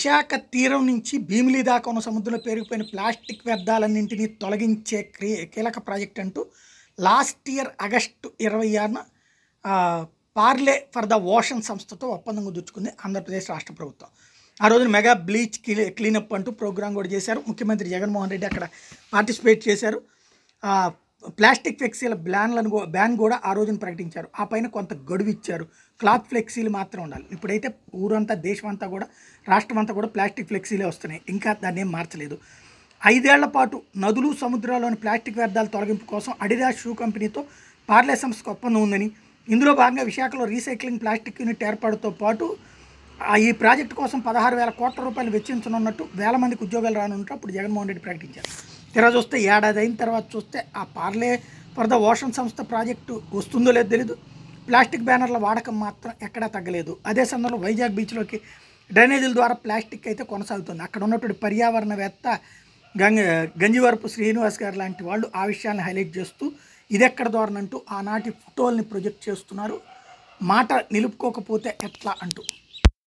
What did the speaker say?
విశాఖ తీరం నుంచి భీమిలి దాకా ఉన్న సముద్రంలో పేరుకుపోయిన ప్లాస్టిక్ వ్యర్థాలన్నింటినీ తొలగించే కీలక ప్రాజెక్ట్ అంటూ లాస్ట్ ఇయర్ ఆగస్టు ఇరవై ఆరున పార్లే ఫర్ ద ఓషన్ సంస్థతో ఒప్పందం కుదుర్చుకుంది ఆంధ్రప్రదేశ్ రాష్ట్ర ప్రభుత్వం ఆ రోజున మెగా బ్లీచ్ క్లీనప్ అంటూ ప్రోగ్రాం కూడా చేశారు ముఖ్యమంత్రి జగన్మోహన్ రెడ్డి అక్కడ పార్టిసిపేట్ చేశారు ప్లాస్టిక్ ఫ్లెక్సీల బ్యాన్లను బ్యాన్ కూడా ఆ రోజున ప్రకటించారు ఆ పైన కొంత గడువు ఇచ్చారు క్లాత్ ఫ్లెక్సీలు మాత్రం ఉండాలి ఇప్పుడైతే ఊరంతా దేశం అంతా కూడా రాష్ట్రం అంతా కూడా ప్లాస్టిక్ ఫ్లెక్సీలే వస్తున్నాయి ఇంకా దాన్ని ఏం మార్చలేదు ఐదేళ్ల పాటు నదులు సముద్రాల్లోని ప్లాస్టిక్ వ్యర్థాల తొలగింపు కోసం అడిదా షూ కంపెనీతో పార్లే సంస్థకు ఒప్పందం ఉందని ఇందులో భాగంగా విశాఖలో రీసైక్లింగ్ ప్లాస్టిక్ యూనిట్ ఏర్పాటుతో పాటు ఈ ప్రాజెక్టు కోసం పదహారు వేల కోట్ల రూపాయలు వెచ్చించనున్నట్టు వేల మందికి ఉద్యోగాలు రానున్నట్టు అప్పుడు జగన్మోహన్ రెడ్డి ప్రకటించారు తెర చూస్తే ఏడాది అయిన తర్వాత చూస్తే ఆ పార్లే ఫర్ ద ఓషన్ సంస్థ ప్రాజెక్టు వస్తుందో లేదో తెలీదు ప్లాస్టిక్ బ్యానర్ల వాడకం మాత్రం ఎక్కడా తగ్గలేదు అదే సందర్భంలో వైజాగ్ బీచ్లోకి డ్రైనేజీల ద్వారా ప్లాస్టిక్ అయితే కొనసాగుతుంది అక్కడ ఉన్నటువంటి పర్యావరణవేత్త గంగ గంజివరపు శ్రీనివాస్ గారు లాంటి వాళ్ళు ఆ విషయాన్ని హైలైట్ చేస్తూ ఇదెక్కడ ధోరణంటూ ఆనాటి ఫోటోల్ని ప్రొజెక్ట్ చేస్తున్నారు మాట నిలుపుకోకపోతే ఎట్లా అంటూ